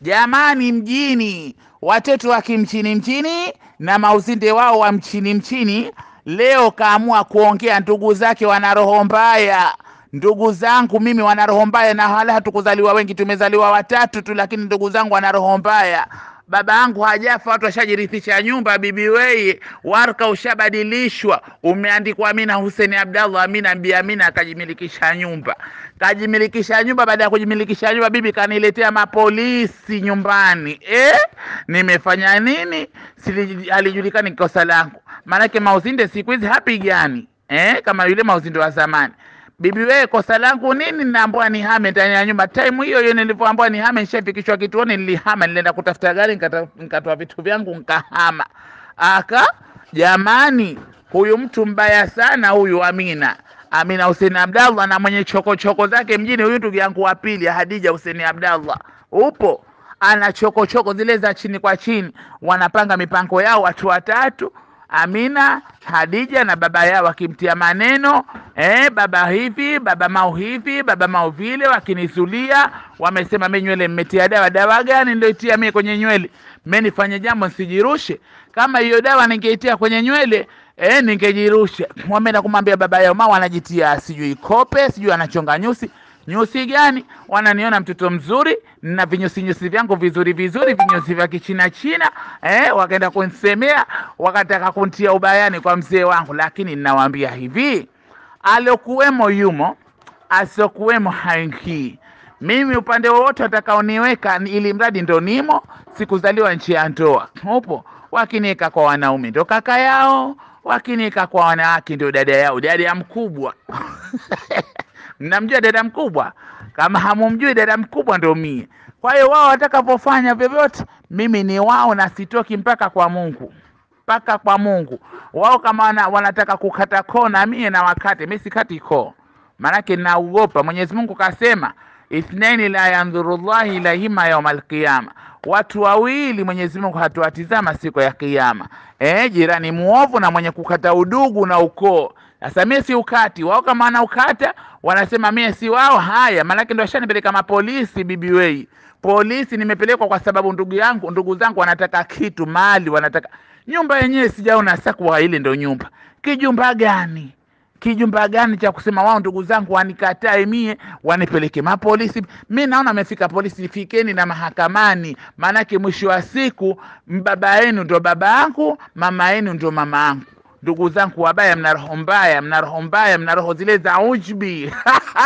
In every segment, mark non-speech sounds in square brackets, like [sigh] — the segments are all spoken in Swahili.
jamani, mjini watoto wa kimchini mchini na mauzinde wao wa mchini mchini, leo kaamua kuongea ndugu zake wana roho mbaya. Ndugu zangu mimi wana roho mbaya, na hala hatukuzaliwa wengi, tumezaliwa watatu tu, lakini ndugu zangu wana roho mbaya baba yangu hajafa, watu washajirithisha nyumba, bibi weye, warka ushabadilishwa, umeandikwa Amina huseni Abdallah Amina mbia Amina, akajimilikisha nyumba, kajimilikisha nyumba. Baada ya kujimilikisha nyumba, bibi kaniletea mapolisi nyumbani. e? nimefanya nini? alijulikani kosa langu, maanake mauzinde siku hizi hapigani e? kama yule mauzinde wa zamani bibi wewe, kosa langu nini? Naambiwa hame ndani ya nyumba. Time hiyo hiyo ni hame nishafikishwa kituoni, nilihama, nilienda kutafuta gari, nikatoa vitu vyangu nkahama Aka jamani, huyu mtu mbaya sana huyu Amina Amina Hussein Abdallah na mwenye chokochoko choko zake mjini, huyu ndugu yangu wa pili Hadija Hussein Abdallah upo ana chokochoko zile za chini kwa chini, wanapanga mipango yao watu watatu Amina, hadija na baba yao wakimtia maneno eh, baba hivi baba mau hivi baba mau vile, wakinizulia wamesema, mimi nywele mmetia dawa. Dawa gani ndio itia mimi kwenye nywele? Mimi nifanye jambo nsijirushe? Kama hiyo dawa ningeitia kwenye nywele eh, ningejirusha. Wameenda kumwambia baba yao, mau anajitia sijui kope, sijui anachonga nyusi nyusi gani? Wananiona mtoto mzuri na vinyusi nyusi vyangu vizuri vizuri, vinyusi vya kichina china eh, wakaenda kunisemea, wakataka kuntia ubayani kwa mzee wangu, lakini ninawaambia hivi, alokuwemo yumo, asiokuwemo haingii. Mimi upande wowote watakaoniweka, ili mradi ndo nimo, sikuzaliwa nchi ya ndoa. Upo wakinika kwa wanaume ndo kaka yao, wakinika kwa wanawake ndio dada yao, dada ya mkubwa [laughs] mnamjua dada mkubwa? Kama hamumjui dada mkubwa ndio mie. Kwa hiyo wao watakapofanya vyovyote, mimi ni wao na sitoki mpaka kwa Mungu, mpaka kwa Mungu. Wao kama wana, wanataka kukata na mie na wakate, mimi sikati koo, maanake naogopa. Mwenyezi Mungu kasema ithnaini la yandhurullahi ilaihima yaumal qiyama, watu wawili Mwenyezi Mungu hatuwatizama siku ya Kiyama. Eh, jirani muovu na mwenye kukata udugu na ukoo sasa mie si ukati wao, kama wanaukata wanasema mie si wao. Haya, maanake ndo ashanipeleka mapolisi. Bibi wei, polisi nimepelekwa kwa sababu ndugu yangu, ndugu zangu wanataka kitu mali, wanataka nyumba yenyewe sijaona. Sasa kwa ile ndo nyumba, kijumba gani? Kijumba gani cha kusema wao ndugu zangu wanikatae mie wanipeleke mapolisi? Mi naona amefika polisi, fikeni na mahakamani, maanake mwisho wa siku baba yenu ndo baba yangu, mama yenu ndo mama yangu. Ndugu zangu wabaya, mna roho mbaya, mna roho mbaya, mna roho zile za ujbi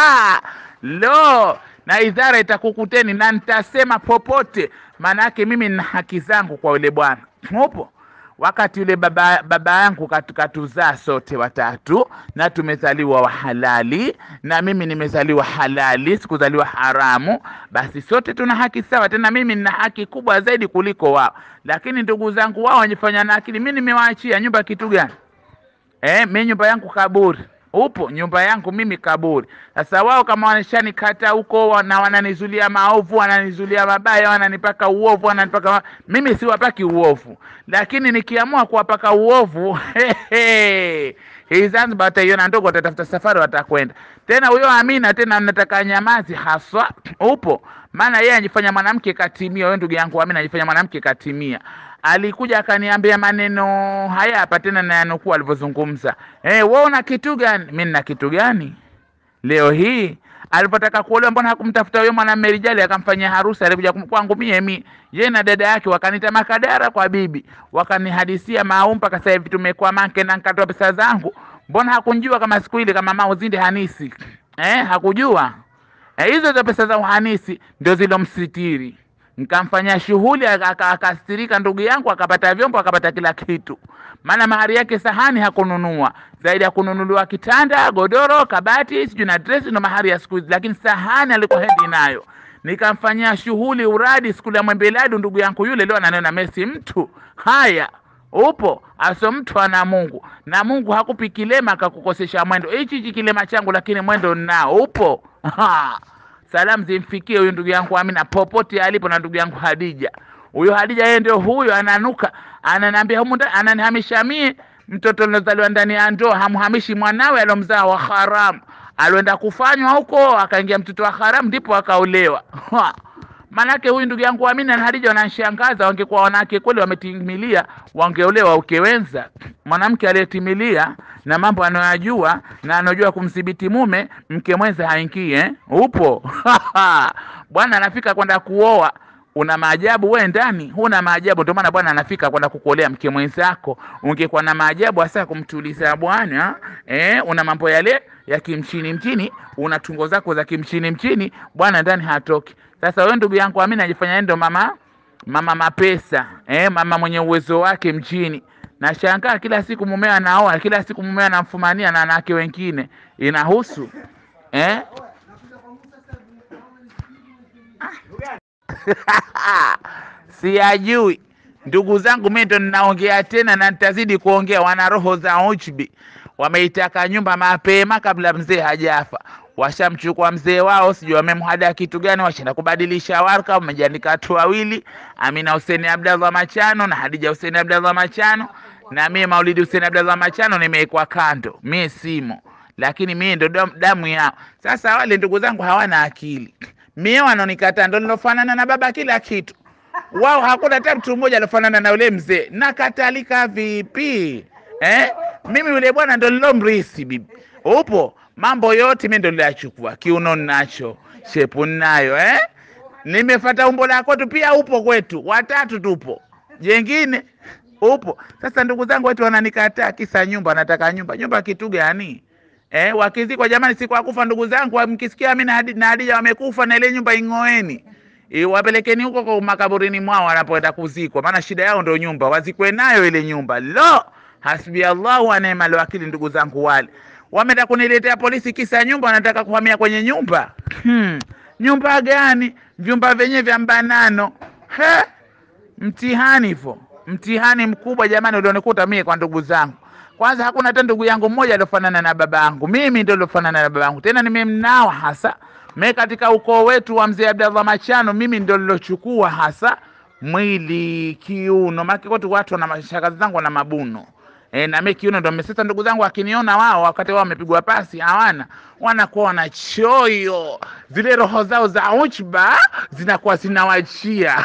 [laughs] lo, na idhara itakukuteni na nitasema popote, maanake mimi nina haki zangu kwa yule bwana. Upo wakati yule baba, baba yangu katuzaa sote watatu na tumezaliwa wahalali, na mimi nimezaliwa halali, sikuzaliwa haramu. Basi sote tuna haki sawa, tena mimi nina haki kubwa zaidi kuliko wao. Lakini ndugu zangu wao wanyefanya na akili, mi nimewaachia nyumba kitu gani? eh, mimi nyumba yangu kaburi upo nyumba yangu mimi kaburi. Sasa wao kama wananishanikata huko na wananizulia maovu, wananizulia mabaya, wananipaka uovu, wananipaka mimi siwapaki uovu, lakini nikiamua kuwapaka uovu [laughs] hii Zanzibar wataiona ndogo, watatafuta safari, watakwenda tena. Huyo Amina tena nataka nyamazi haswa, upo maana yeye anajifanya mwanamke katimia. Wewe ndugu yangu Amina anajifanya mwanamke katimia alikuja akaniambia maneno haya hapa tena na nayanukuu alivyozungumza. eh, wewe una kitu gani? Mimi nina kitu gani? Leo hii alipotaka kuolewa, mbona hakumtafuta huyo mwana merijali akamfanyia harusi? Alikuja kwangu mie mi ye na dada yake, wakanita Makadara kwa bibi, wakanihadisia maumpa kasa hivi tumekuwa manke na nkatoa pesa zangu. Mbona hakunjua kama siku ile kama mauzinde hanisi eh, hakujua eh, hizo eh, za pesa za uhanisi ndio zilomsitiri nikamfanya shughuli akastirika, ndugu yangu akapata vyombo akapata kila kitu, maana mahari yake sahani hakununua zaidi ya kununuliwa kitanda, godoro, kabati, sijui na dresi, ndo mahari ya siku hizi, lakini sahani alikuwa hedi nayo. Nikamfanyia shughuli uradi skuli ya Mwembeladu, ndugu yangu yule leo ananena mesi mtu haya upo aso mtu ana Mungu na Mungu hakupi kilema akakukosesha mwendo. Hichi hichi kilema changu, lakini mwendo ninao upo [laughs] ha salamu zimfikie huyu ndugu yangu Amina popote alipo, na ndugu yangu Hadija. Huyu Hadija yeye ndio huyo ananuka, ananiambia humu, ananihamisha mie mtoto lilozaliwa ndani ya ndoo, hamhamishi mwanawe alomzaa wa haramu, alioenda kufanywa huko, akaingia mtoto wa haramu, ndipo akaolewa [laughs] Maanake huyu ndugu yangu Amina na Hadija wanashangaza, Wangekuwa wanawake kweli wametimilia, wangeolewa ukewenza. Mwanamke aliyetimilia na mambo anayojua na anajua kumdhibiti mume, mke mwenza haingii eh? Upo [laughs] bwana anafika kwenda kuoa una maajabu we ndani, huna maajabu. Ndio maana bwana anafika kwenda kukolea mke mwenzako. Ungekuwa na maajabu hasa kumtuliza bwana eh, una mambo yale ya kimchini mchini, una tungo zako za kimchini mchini, bwana ndani hatoki. Sasa wewe ndugu yangu Amina ajifanya ndo mama mama mapesa eh, mama mwenye uwezo wake mjini. Nashangaa kila siku mumea anaoa, kila siku mumea anamfumania na wanawake wengine, inahusu eh? [laughs] Siyajui ndugu zangu, mimi ndo ninaongea tena na nitazidi kuongea. Wana roho za uchbi wameitaka nyumba mapema kabla mzee hajafa washamchukua mzee wao, sijui wamemhadaa kitu gani, washaenda kubadilisha warka, wamejiandika watu wawili, Amina Huseni Abdallah Machano na Hadija Huseni Abdallah Machano, na mimi Maulidi Huseni Abdallah Machano nimewekwa kando, mimi simo, lakini mimi ndo damu yao. Sasa wale ndugu zangu hawana akili, mimi wanaonikataa ndo nilofanana na baba kila kitu, wao hakuna hata mtu mmoja alofanana na yule mzee. Nakatalika vipi eh? Mimi yule bwana ndo nilomrisi bibi, upo mambo yote mimi ndo nilichukua Kiuno ninacho, shepu ninayo, eh? nimefuata umbo la kwetu, pia upo kwetu, watatu tupo, jengine upo. Sasa ndugu zangu wetu wananikataa kisa nyumba, nataka nyumba. Nyumba kitu gani? Eh, wakizikwa jamani, siku akufa ndugu zangu, mkisikia mimi na Hadija wamekufa na ile nyumba ing'oeni, iwapelekeni huko kwa makaburini mwao wanapoenda kuzikwa, maana shida yao ndio nyumba, wazikwe nayo ile nyumba. Lo, hasbi Allahu wa neema alwakili, ndugu zangu wale wameenda kuniletea polisi kisa ya nyumba, wanataka kuhamia kwenye nyumba hmm. Nyumba gani? Vyumba vyenyewe vya mbanano He? Mtihani hivo, mtihani mkubwa jamani, ulionikuta mie kwa ndugu zangu. Kwanza hakuna hata ndugu yangu mmoja aliofanana na babangu, mimi ndio nilofanana na yangu, tena nimemnao hasa me katika ukoo wetu wa mzee Abdallah Machano, mimi ndio nilochukua hasa mwili, kiuno, maana kwetu watu wana mashakazi zangu na mabuno E, na mimi kiuno ndo sasa, ndugu zangu, akiniona wao wakati wao wamepigwa pasi hawana, wanakuwa wana choyo, zile roho zao za uchba zinakuwa zinawachia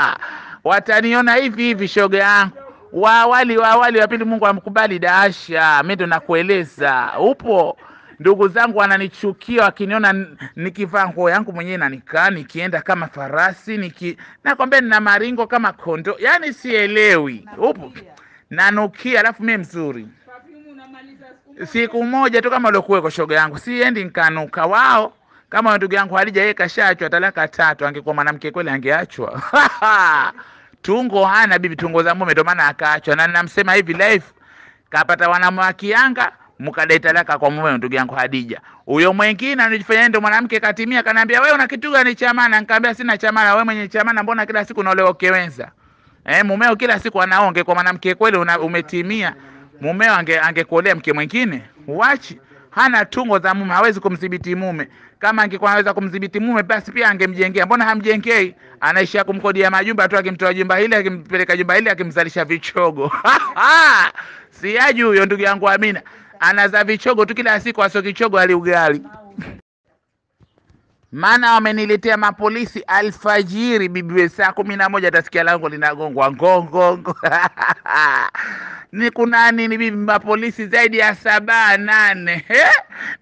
[laughs] wataniona hivi hivi, shoga yangu wa awali wa awali wapili, Mungu amkubali Daasha, mimi ndo nakueleza, upo ndugu zangu wananichukia wakiniona nikivaa nguo yangu mwenyewe nanikaa nikienda kama farasi niki, nakwambia nina maringo kama kondo, yani sielewi upo nanukia, alafu mimi mzuri. Siku moja tu kama uliokuweko shoga yangu, siendi nkanuka. Wao kama ndugu yangu Hadija, yeye kashachwa talaka tatu. Angekuwa mwanamke kweli angeachwa [laughs] tungo hana bibi, tungo za mume, ndio maana akaachwa. Na namsema hivi live, kapata wanamwakianga mkadai talaka kwa mume, ndugu yangu Hadija. Huyo mwingine anajifanya ndio mwanamke katimia, kanaambia wewe una kitu gani cha maana? Nikamwambia sina cha maana. Wewe mwenye cha maana, mbona kila siku unaolewa kewenza? eh, mumeo kila siku anaonge kwa mwanamke kweli umetimia. Mumeo ange angekuolea mke mwingine uachi, hana tungo za mume, hawezi kumdhibiti mume. Kama angekuwa anaweza kumdhibiti mume, basi pia angemjengea. Mbona hamjengei? Anaishia kumkodia majumba tu, akimtoa jumba hili akimpeleka jumba hili, akimzalisha vichogo [laughs] siaji huyo ndugu yangu Amina anaza vichogo tu kila siku, asio kichogo aliugali maana wameniletea mapolisi alfajiri, bibiwe, saa kumi na moja tasikia lango linagongwa ngongongo [laughs] ni kuna nini bibi, mapolisi zaidi ya saba nane.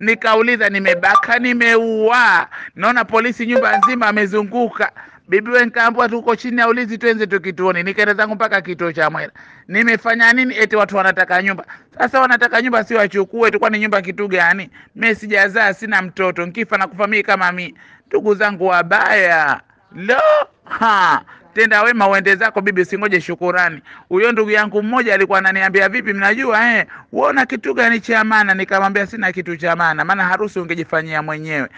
Nikauliza, nimebaka nimeua, naona polisi nyumba nzima amezunguka bibi we nkaambua tuko chini ya ulizi twenze tukituoni. Nikaenda zangu mpaka kituo cha Mwera. Nimefanya nini? Eti watu wanataka nyumba. Sasa wanataka nyumba, si wachukue tu, kwani nyumba kitu gani? Mimi sijazaa, sina mtoto, nkifa na kufa kama mimi. Ndugu zangu wabaya, lo ha tenda wema uende zako bibi, singoje shukurani. Huyo ndugu yangu mmoja alikuwa ananiambia vipi, mnajua eh, uona kitu gani cha maana? Nikamwambia sina kitu cha maana, maana harusi ungejifanyia mwenyewe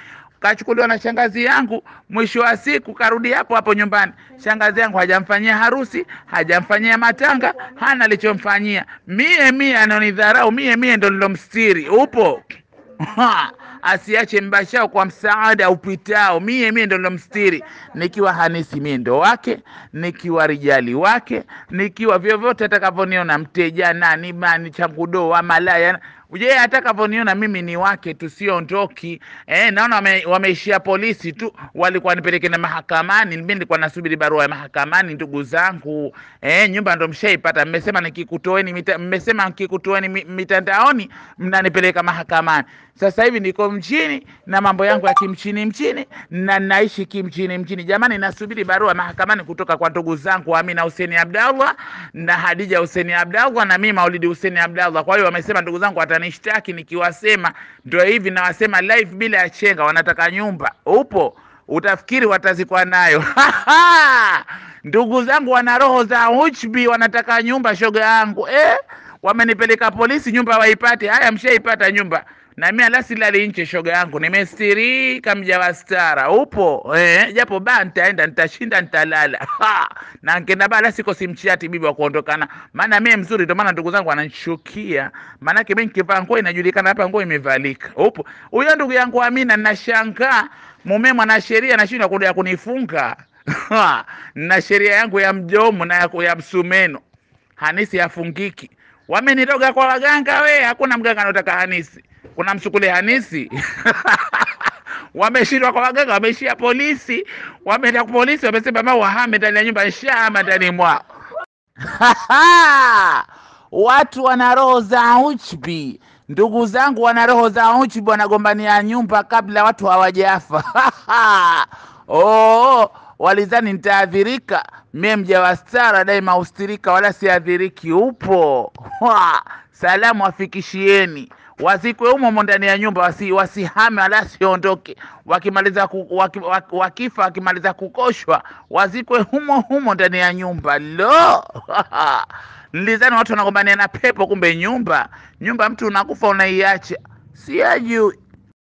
kachukuliwa na shangazi yangu, mwisho wa siku karudi hapo hapo nyumbani. Shangazi yangu hajamfanyia harusi, hajamfanyia matanga, hana alichomfanyia. Mie mie ananidharau mie mie, ndo nilomstiri. Upo [laughs] asiache mbashao kwa msaada upitao. Mie mie ndo nilomstiri, nikiwa hanisi mie ndo wake, nikiwa rijali wake, nikiwa vyovyote atakavoniona mteja nani mani wa malaya Je, atakavoniona mimi ni wake tu, siondoki. Eh, naona wame, wameishia polisi tu, walikuwa nipeleke na mahakamani. Mimi nilikuwa nasubiri barua ya mahakamani, ndugu zangu. Eh, nyumba ndo mshaipata. Mmesema nikikutoeni, mmesema nikikutoeni mitandaoni, mnanipeleka mahakamani. Sasa hivi niko mjini na mambo yangu ya kimchini mchini na naishi kimchini mchini. Jamani, nasubiri barua mahakamani kutoka kwa ndugu zangu Amina Huseni Abdallah na Hadija Huseni Abdallah na mimi Maulidi Huseni Abdallah. Kwa hiyo wamesema ndugu zangu watanishtaki, nikiwasema ndio hivi nawasema live bila ya chenga. Wanataka nyumba, upo utafikiri watazikwa nayo. [laughs] Ndugu zangu wana roho za uchbi, wanataka nyumba, shoga yangu eh, wamenipeleka polisi, nyumba waipate. Haya, mshaipata nyumba na mimi ala silali nche, shoga yangu, nimestirika mja wa stara upo eh, japo ba nitaenda nitashinda nitalala [laughs] ha! na nkenda bala siko simchiati bibi wa kuondokana, maana mimi mzuri, ndo maana ndugu zangu wananichukia, maana yake mimi nguo inajulikana hapa nguo imevalika. Upo huyo ndugu yangu Amina, ninashangaa mume mwana mwanasheria anashindwa kuja kunifunga [laughs] na sheria yangu ya mjomo na ya, ya msumeno hanisi hafungiki. wameniroga kwa waganga we, hakuna mganga anataka hanisi kuna msukule hanisi [laughs] wameshindwa kwa waganga, wameishia polisi, wameenda kwa polisi, wamesema wahame ndani ya nyumba nshama ndani mwao. [laughs] Watu wana roho za uchbi, ndugu zangu, wana roho za uchbi, wanagombania nyumba kabla watu hawajafa. [laughs] Oh, walizani nitaadhirika mie, mjawastara dai maustirika, wala siadhiriki. Upo salamu afikishieni wasikwe humo ndani ya nyumba, wasi, wasihame wala siondoke Wakimaliza ku, waki, wakifa wakimaliza kukoshwa wazikwe humo humo ndani ya nyumba. Lo, [laughs] nilizani watu wanagombania na pepo, kumbe nyumba nyumba, mtu unakufa unaiacha, siaju